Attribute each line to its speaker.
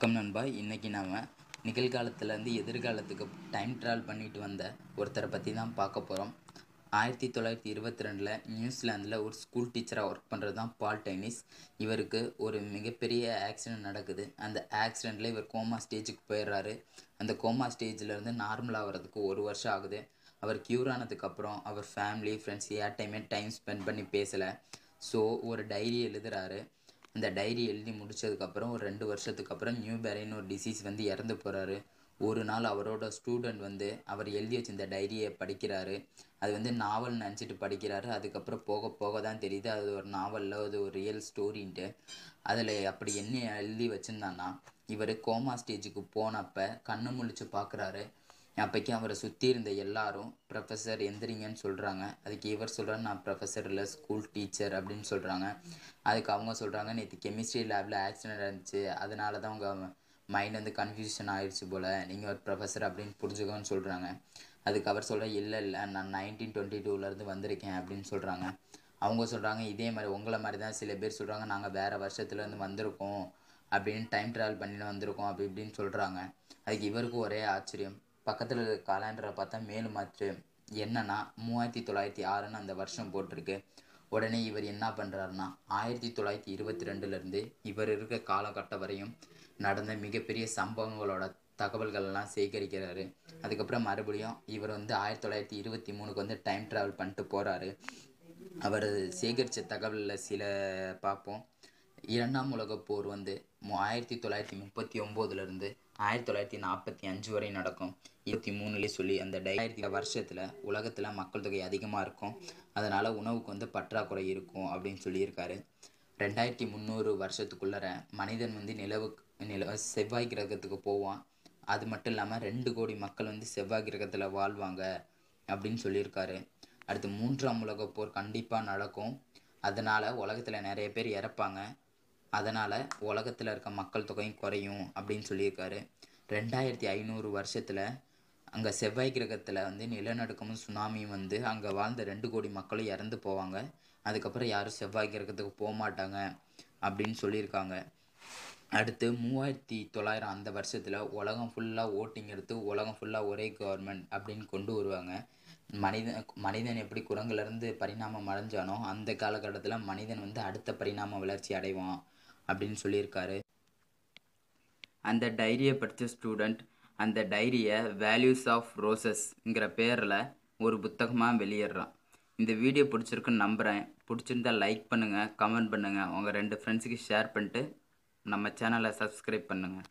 Speaker 1: வணக்கம் நண்பா இன்றைக்கி நாம் நிகழ்காலத்துலேருந்து எதிர்காலத்துக்கு டைம் ட்ராவல் பண்ணிட்டு வந்த ஒருத்தரை பற்றி தான் பார்க்க போகிறோம் ஆயிரத்தி தொள்ளாயிரத்தி இருபத்தி ரெண்டில் நியூசிலாந்தில் ஒரு ஸ்கூல் டீச்சராக ஒர்க் பண்ணுறது தான் பால் டைனிஸ் இவருக்கு ஒரு மிகப்பெரிய ஆக்சிடெண்ட் நடக்குது அந்த ஆக்சிடெண்ட்டில் இவர் கோமா ஸ்டேஜுக்கு போயிடுறாரு அந்த கோமா ஸ்டேஜிலேருந்து நார்மலாகிறதுக்கு ஆகிறதுக்கு ஒரு வருஷம் ஆகுது அவர் க்யூர் ஆனதுக்கப்புறம் அவர் ஃபேமிலி ஃப்ரெண்ட்ஸ் யார்ட்டையுமே டைம் ஸ்பெண்ட் பண்ணி பேசலை ஸோ ஒரு டைரி எழுதுகிறாரு அந்த டைரி எழுதி முடித்ததுக்கப்புறம் ஒரு ரெண்டு வருஷத்துக்கு அப்புறம் நியூ பேரின்னு ஒரு டிசீஸ் வந்து இறந்து போகிறாரு ஒரு நாள் அவரோட ஸ்டூடெண்ட் வந்து அவர் எழுதி வச்ச இந்த டைரியை படிக்கிறாரு அது வந்து நாவல் நினச்சிட்டு படிக்கிறாரு அதுக்கப்புறம் போக போக தான் தெரியுது அது ஒரு நாவலில் அது ஒரு ரியல் ஸ்டோரின்ட்டு அதில் அப்படி என்ன எழுதி வச்சுருந்தான்னா இவர் கோமா ஸ்டேஜுக்கு போனப்போ கண்ணு முழிச்சு பார்க்குறாரு அப்போக்கி அவரை சுற்றி இருந்த எல்லாரும் ப்ரொஃபஸர் எந்திரிங்கன்னு சொல்கிறாங்க அதுக்கு இவர் சொல்கிறார் நான் ப்ரொஃபஸர் இல்லை ஸ்கூல் டீச்சர் அப்படின்னு சொல்கிறாங்க அதுக்கு அவங்க சொல்கிறாங்க நேற்று கெமிஸ்ட்ரி லேபில் ஆக்சிடென்ட் இருந்துச்சு அதனால தான் உங்கள் மைண்ட் வந்து கன்ஃபியூஷன் ஆயிடுச்சு போல் நீங்கள் ஒரு ப்ரொஃபஸர் அப்படின்னு புரிஞ்சுக்கோன்னு சொல்கிறாங்க அதுக்கு அவர் சொல்கிற இல்லை இல்லை நான் நைன்டீன் டுவெண்ட்டி டூலேருந்து வந்திருக்கேன் அப்படின்னு சொல்கிறாங்க அவங்க சொல்கிறாங்க இதே மாதிரி உங்களை மாதிரி தான் சில பேர் சொல்கிறாங்க நாங்கள் வேறு வருஷத்துலேருந்து வந்திருக்கோம் அப்படின்னு டைம் ட்ராவல் பண்ணி வந்திருக்கோம் அப்படி இப்படின்னு சொல்கிறாங்க அதுக்கு இவருக்கும் ஒரே ஆச்சரியம் பக்கத்தில் இருக்க பார்த்தா மேலும் மாற்று என்னன்னா மூவாயிரத்தி தொள்ளாயிரத்தி ஆறுன்னு அந்த வருஷம் போட்டிருக்கு உடனே இவர் என்ன பண்ணுறாருன்னா ஆயிரத்தி தொள்ளாயிரத்தி இருபத்தி ரெண்டுலேருந்து இவர் இருக்கிற காலகட்டம் வரையும் நடந்த மிகப்பெரிய சம்பவங்களோட தகவல்கள்லாம் சேகரிக்கிறாரு அதுக்கப்புறம் மறுபடியும் இவர் வந்து ஆயிரத்தி தொள்ளாயிரத்தி இருபத்தி மூணுக்கு வந்து டைம் ட்ராவல் பண்ணிட்டு போகிறாரு அவர் சேகரித்த தகவலில் சில பார்ப்போம் இரண்டாம் உலகப் போர் வந்து ஆயிரத்தி தொள்ளாயிரத்தி முப்பத்தி ஒம்போதுலேருந்து ஆயிரத்தி தொள்ளாயிரத்தி நாற்பத்தி அஞ்சு வரை நடக்கும் இருபத்தி மூணுலேயே சொல்லி அந்த டையாயிரத்தி வருஷத்தில் உலகத்தில் மக்கள் தொகை அதிகமாக இருக்கும் அதனால் உணவுக்கு வந்து பற்றாக்குறை இருக்கும் அப்படின்னு சொல்லியிருக்காரு ரெண்டாயிரத்தி முந்நூறு வருஷத்துக்குள்ளே மனிதன் வந்து நிலவு நில செவ்வாய் கிரகத்துக்கு போவான் அது மட்டும் இல்லாமல் ரெண்டு கோடி மக்கள் வந்து செவ்வாய் கிரகத்தில் வாழ்வாங்க அப்படின்னு சொல்லியிருக்காரு அடுத்து மூன்றாம் உலக போர் கண்டிப்பாக நடக்கும் அதனால் உலகத்தில் நிறைய பேர் இறப்பாங்க அதனால் உலகத்தில் இருக்க மக்கள் தொகையும் குறையும் அப்படின்னு சொல்லியிருக்காரு ரெண்டாயிரத்தி ஐநூறு வருஷத்தில் அங்கே செவ்வாய் கிரகத்தில் வந்து நிலநடுக்கமும் சுனாமியும் வந்து அங்கே வாழ்ந்த ரெண்டு கோடி மக்களும் இறந்து போவாங்க அதுக்கப்புறம் யாரும் செவ்வாய் கிரகத்துக்கு போக மாட்டாங்க அப்படின்னு சொல்லியிருக்காங்க அடுத்து மூவாயிரத்தி தொள்ளாயிரம் அந்த வருஷத்தில் உலகம் ஃபுல்லாக ஓட்டிங் எடுத்து உலகம் ஃபுல்லாக ஒரே கவர்மெண்ட் அப்படின்னு கொண்டு வருவாங்க மனிதன் மனிதன் எப்படி குரங்குலேருந்து பரிணாமம் அடைஞ்சானோ அந்த காலகட்டத்தில் மனிதன் வந்து அடுத்த பரிணாம வளர்ச்சி அடைவான் அப்படின்னு சொல்லியிருக்காரு அந்த டைரியை படித்த ஸ்டூடெண்ட் அந்த டைரியை வேல்யூஸ் ஆஃப் ரோசஸ்ங்கிற பேரில் ஒரு புத்தகமாக வெளியிடுறான் இந்த வீடியோ பிடிச்சிருக்குன்னு நம்புகிறேன் பிடிச்சிருந்தா லைக் பண்ணுங்கள் கமெண்ட் பண்ணுங்கள் உங்கள் ரெண்டு ஃப்ரெண்ட்ஸுக்கு ஷேர் பண்ணிட்டு நம்ம சேனலை சப்ஸ்கிரைப் பண்ணுங்கள்